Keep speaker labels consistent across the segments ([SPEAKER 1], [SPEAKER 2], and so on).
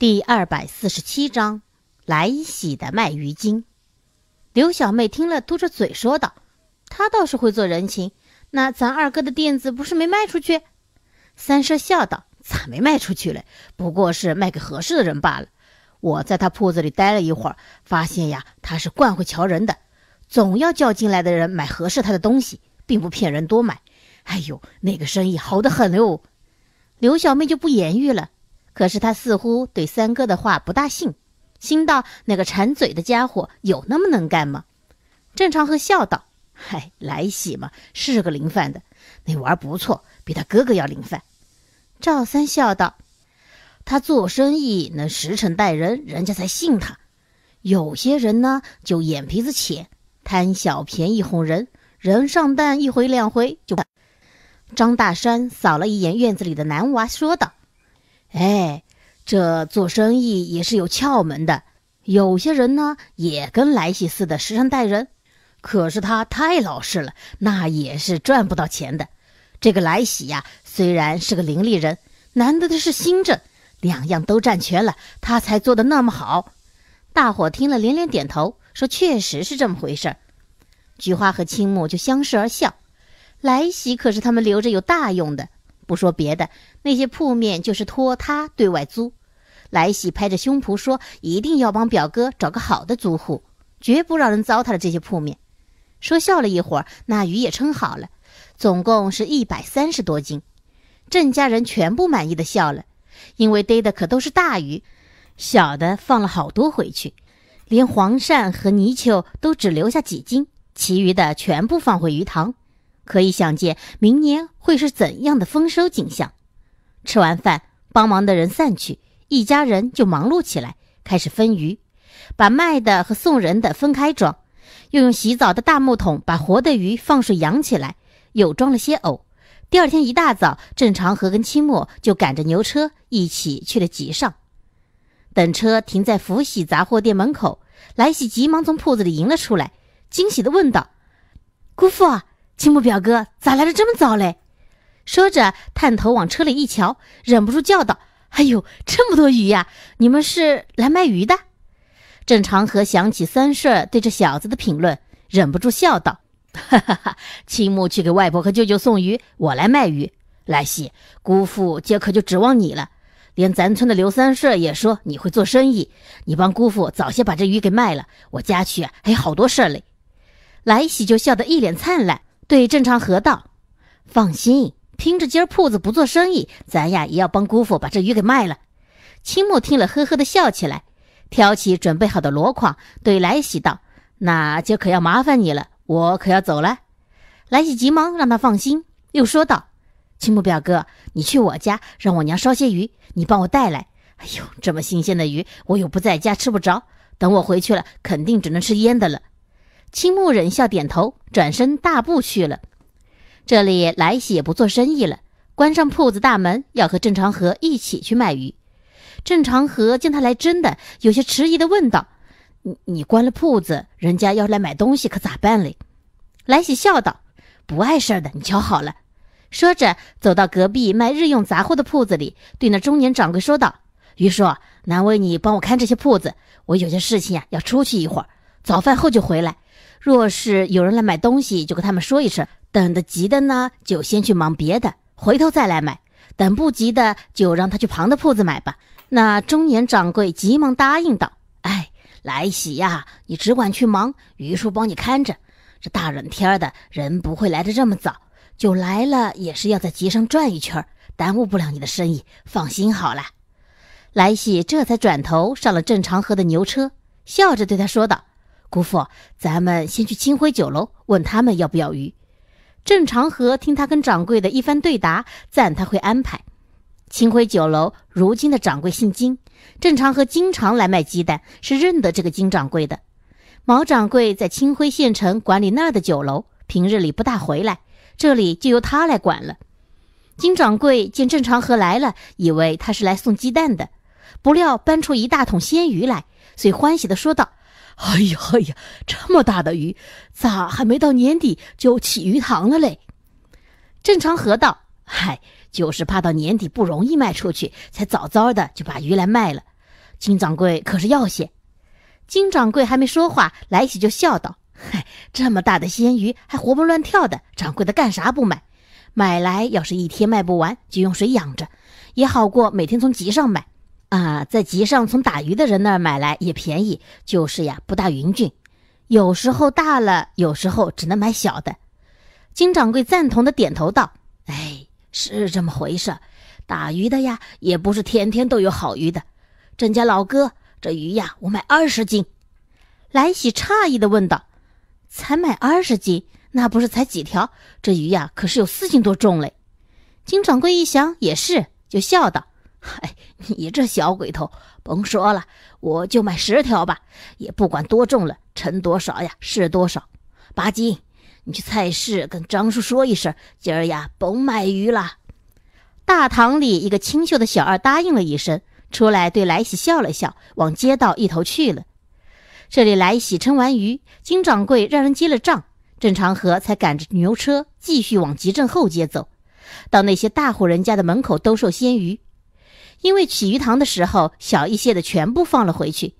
[SPEAKER 1] 第二百四十七章，来喜的卖鱼精。刘小妹听了，嘟着嘴说道：“他倒是会做人情。那咱二哥的店子不是没卖出去？”三婶笑道：“咋没卖出去嘞？不过是卖给合适的人罢了。我在他铺子里待了一会儿，发现呀，他是惯会瞧人的，总要叫进来的人买合适他的东西，并不骗人多买。哎呦，那个生意好的很哟。”刘小妹就不言语了。可是他似乎对三哥的话不大信，心道：“那个馋嘴的家伙有那么能干吗？”郑长和笑道：“嗨，来喜嘛，是个灵饭的。那娃不错，比他哥哥要灵饭。”赵三笑道：“他做生意能实诚待人，人家才信他。有些人呢，就眼皮子浅，贪小便宜哄人，人上当一回两回就。”张大山扫了一眼院子里的男娃，说道。哎，这做生意也是有窍门的。有些人呢，也跟来喜似的，时常待人。可是他太老实了，那也是赚不到钱的。这个来喜呀，虽然是个伶俐人，难得的是心正，两样都占全了，他才做的那么好。大伙听了连连点头，说确实是这么回事。菊花和青木就相视而笑。来喜可是他们留着有大用的。不说别的，那些铺面就是托他对外租。来喜拍着胸脯说：“一定要帮表哥找个好的租户，绝不让人糟蹋了这些铺面。”说笑了一会儿，那鱼也称好了，总共是一百三十多斤。郑家人全部满意的笑了，因为逮的可都是大鱼，小的放了好多回去，连黄鳝和泥鳅都只留下几斤，其余的全部放回鱼塘。可以想见，明年会是怎样的丰收景象。吃完饭，帮忙的人散去，一家人就忙碌起来，开始分鱼，把卖的和送人的分开装，又用洗澡的大木桶把活的鱼放水养起来，又装了些藕。第二天一大早，郑长河跟清末就赶着牛车一起去了集上。等车停在福喜杂货店门口，来喜急忙从铺子里迎了出来，惊喜地问道：“姑父。”啊，青木表哥咋来的这么早嘞？说着探头往车里一瞧，忍不住叫道：“哎呦，这么多鱼呀！你们是来卖鱼的？”郑长河想起三顺对这小子的评论，忍不住笑道：“哈哈哈，青木去给外婆和舅舅送鱼，我来卖鱼。来喜，姑父这可就指望你了。连咱村的刘三顺也说你会做生意，你帮姑父早些把这鱼给卖了。我家去还有好多事儿嘞。”来喜就笑得一脸灿烂。对郑昌河道：“放心，凭着今儿铺子不做生意，咱呀也要帮姑父把这鱼给卖了。”青木听了，呵呵的笑起来，挑起准备好的箩筐，对来喜道：“那今儿可要麻烦你了，我可要走了。”来喜急忙让他放心，又说道：“青木表哥，你去我家让我娘烧些鱼，你帮我带来。哎呦，这么新鲜的鱼，我又不在家吃不着，等我回去了，肯定只能吃腌的了。”青木忍笑点头，转身大步去了。这里来喜也不做生意了，关上铺子大门，要和郑长河一起去卖鱼。郑长河见他来真的，有些迟疑的问道：“你你关了铺子，人家要来买东西可咋办嘞？”来喜笑道：“不碍事儿的，你瞧好了。”说着走到隔壁卖日用杂货的铺子里，对那中年掌柜说道：“于叔，难为你帮我看这些铺子，我有些事情啊，要出去一会儿，早饭后就回来。”若是有人来买东西，就跟他们说一声。等得急的呢，就先去忙别的，回头再来买；等不急的，就让他去旁的铺子买吧。那中年掌柜急忙答应道：“哎，来喜呀，你只管去忙，余叔帮你看着。这大冷天的，人不会来的这么早，就来了也是要在集上转一圈，耽误不了你的生意，放心好了。”来喜这才转头上了郑长河的牛车，笑着对他说道。姑父，咱们先去清辉酒楼问他们要不要鱼。郑长河听他跟掌柜的一番对答，赞他会安排。清辉酒楼如今的掌柜姓金，郑长河经常来卖鸡蛋，是认得这个金掌柜的。毛掌柜在清辉县城管理那的酒楼，平日里不大回来，这里就由他来管了。金掌柜见郑长河来了，以为他是来送鸡蛋的，不料搬出一大桶鲜鱼来，遂欢喜的说道。哎呀哎呀，这么大的鱼，咋还没到年底就起鱼塘了嘞？郑长河道：“嗨，就是怕到年底不容易卖出去，才早早的就把鱼来卖了。”金掌柜可是要些。金掌柜还没说话，来喜就笑道：“嗨，这么大的鲜鱼还活蹦乱跳的，掌柜的干啥不买？买来要是一天卖不完，就用水养着，也好过每天从集上买。”啊，在集上从打鱼的人那儿买来也便宜，就是呀不大匀均，有时候大了，有时候只能买小的。金掌柜赞同的点头道：“哎，是这么回事。打鱼的呀，也不是天天都有好鱼的。”郑家老哥，这鱼呀，我买二十斤。来喜诧异的问道：“才买二十斤，那不是才几条？这鱼呀，可是有四斤多重嘞？”金掌柜一想也是，就笑道。嗨，你这小鬼头，甭说了，我就买十条吧，也不管多重了，称多少呀，是多少。八斤，你去菜市跟张叔说一声，今儿呀甭买鱼了。大堂里一个清秀的小二答应了一声，出来对来喜笑了笑，往街道一头去了。这里来喜称完鱼，金掌柜让人结了账，郑长河才赶着牛车继续往集镇后街走，到那些大户人家的门口兜售鲜鱼。因为起鱼塘的时候，小一些的全部放了回去，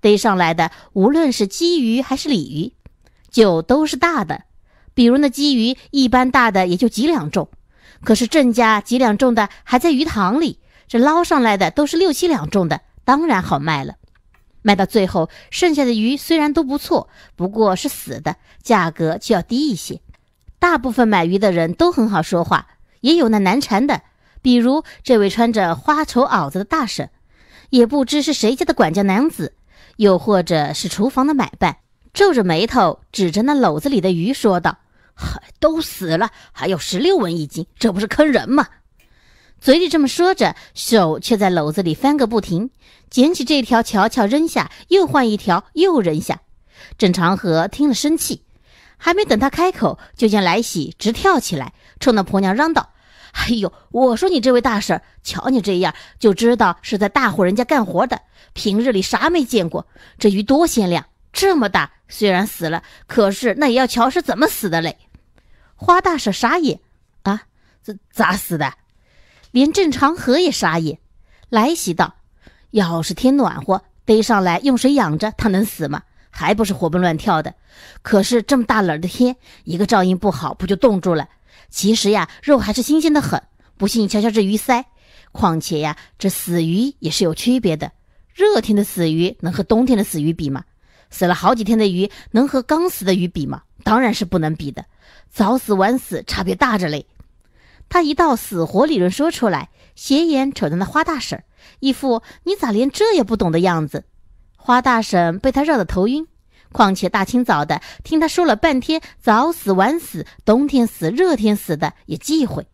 [SPEAKER 1] 逮上来的无论是鲫鱼还是鲤鱼，就都是大的。比如那鲫鱼一般大的也就几两重，可是郑家几两重的还在鱼塘里，这捞上来的都是六七两重的，当然好卖了。卖到最后，剩下的鱼虽然都不错，不过是死的，价格就要低一些。大部分买鱼的人都很好说话，也有那难缠的。比如这位穿着花绸袄子的大婶，也不知是谁家的管家男子，又或者是厨房的买办，皱着眉头指着那篓子里的鱼说道：“都死了，还有十六文一斤，这不是坑人吗？”嘴里这么说着，手却在篓子里翻个不停，捡起这条瞧瞧扔下，又换一条又扔下。郑长河听了生气，还没等他开口，就见来喜直跳起来，冲那婆娘嚷道。哎呦，我说你这位大婶，瞧你这样就知道是在大户人家干活的。平日里啥没见过，这鱼多鲜亮，这么大，虽然死了，可是那也要瞧是怎么死的嘞。花大婶傻眼，啊，这咋死的？连郑长河也傻眼。来喜道：“要是天暖和，逮上来用水养着，它能死吗？还不是活蹦乱跳的。可是这么大冷的天，一个照应不好，不就冻住了？”其实呀，肉还是新鲜的很。不信，你瞧瞧这鱼鳃。况且呀，这死鱼也是有区别的。热天的死鱼能和冬天的死鱼比吗？死了好几天的鱼能和刚死的鱼比吗？当然是不能比的。早死晚死差别大着嘞。他一道死活理论说出来，斜眼瞅着那花大婶，一副你咋连这也不懂的样子？花大婶被他绕得头晕。况且大清早的，听他说了半天早死晚死、冬天死、热天死的也忌讳，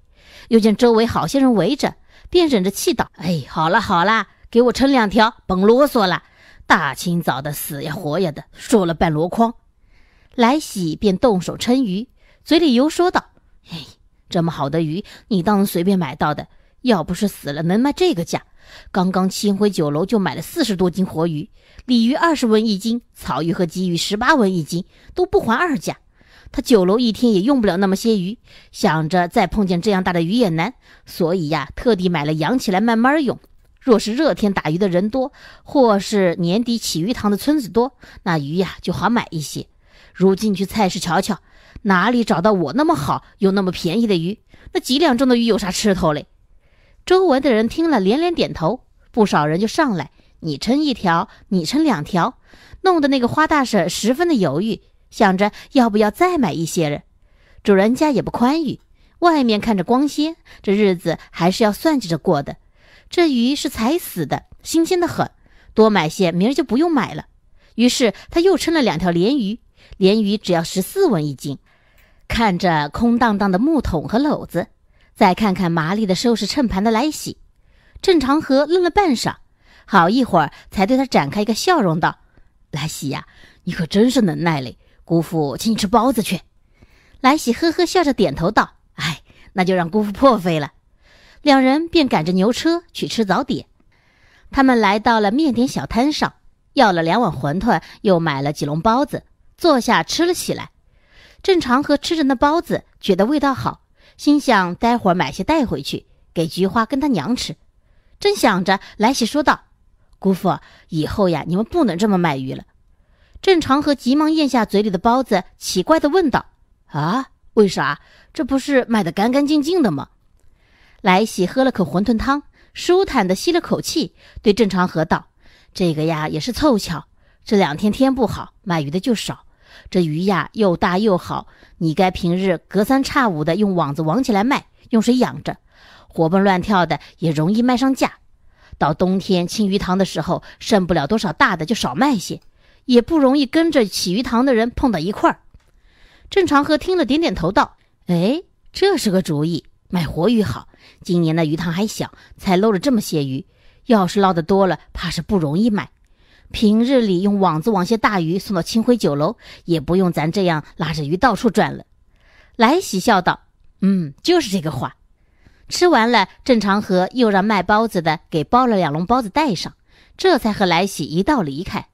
[SPEAKER 1] 又见周围好些人围着，便忍着气道：“哎，好了好了，给我称两条，甭啰嗦了。大清早的死呀活呀的，说了半箩筐。”来喜便动手称鱼，嘴里又说道：“哎，这么好的鱼，你当随便买到的？”要不是死了能卖这个价，刚刚清回酒楼就买了四十多斤活鱼，鲤鱼二十文一斤，草鱼和鲫鱼十八文一斤，都不还二价。他酒楼一天也用不了那么些鱼，想着再碰见这样大的鱼也难，所以呀，特地买了养起来慢慢用。若是热天打鱼的人多，或是年底起鱼塘的村子多，那鱼呀就好买一些。如今去菜市瞧瞧，哪里找到我那么好又那么便宜的鱼？那几两重的鱼有啥吃头嘞？周围的人听了连连点头，不少人就上来，你称一条，你称两条，弄得那个花大婶十分的犹豫，想着要不要再买一些了。主人家也不宽裕，外面看着光鲜，这日子还是要算计着过的。这鱼是才死的，新鲜的很，多买些明儿就不用买了。于是他又称了两条鲢鱼，鲢鱼只要十四文一斤。看着空荡荡的木桶和篓子。再看看麻利的收拾秤盘的来喜，郑长河愣了半晌，好一会儿才对他展开一个笑容，道：“来喜呀，你可真是能耐嘞！姑父请你吃包子去。”来喜呵呵笑着点头道：“哎，那就让姑父破费了。”两人便赶着牛车去吃早点。他们来到了面点小摊上，要了两碗馄饨，又买了几笼包子，坐下吃了起来。郑长河吃着那包子，觉得味道好。心想，待会儿买些带回去给菊花跟他娘吃。正想着，来喜说道：“姑父，以后呀，你们不能这么卖鱼了。”郑长河急忙咽下嘴里的包子，奇怪的问道：“啊，为啥？这不是卖的干干净净的吗？”来喜喝了口馄饨汤，舒坦的吸了口气，对郑长河道：“这个呀，也是凑巧。这两天天不好，卖鱼的就少。”这鱼呀，又大又好，你该平日隔三差五的用网子网起来卖，用水养着，活蹦乱跳的也容易卖上价。到冬天清鱼塘的时候，剩不了多少大的，就少卖些，也不容易跟着起鱼塘的人碰到一块儿。郑长河听了，点点头，道：“哎，这是个主意，买活鱼好。今年的鱼塘还小，才捞了这么些鱼，要是捞的多了，怕是不容易卖。”平日里用网子网些大鱼送到清辉酒楼，也不用咱这样拉着鱼到处转了。来喜笑道：“嗯，就是这个话。”吃完了，郑长河又让卖包子的给包了两笼包子带上，这才和来喜一道离开。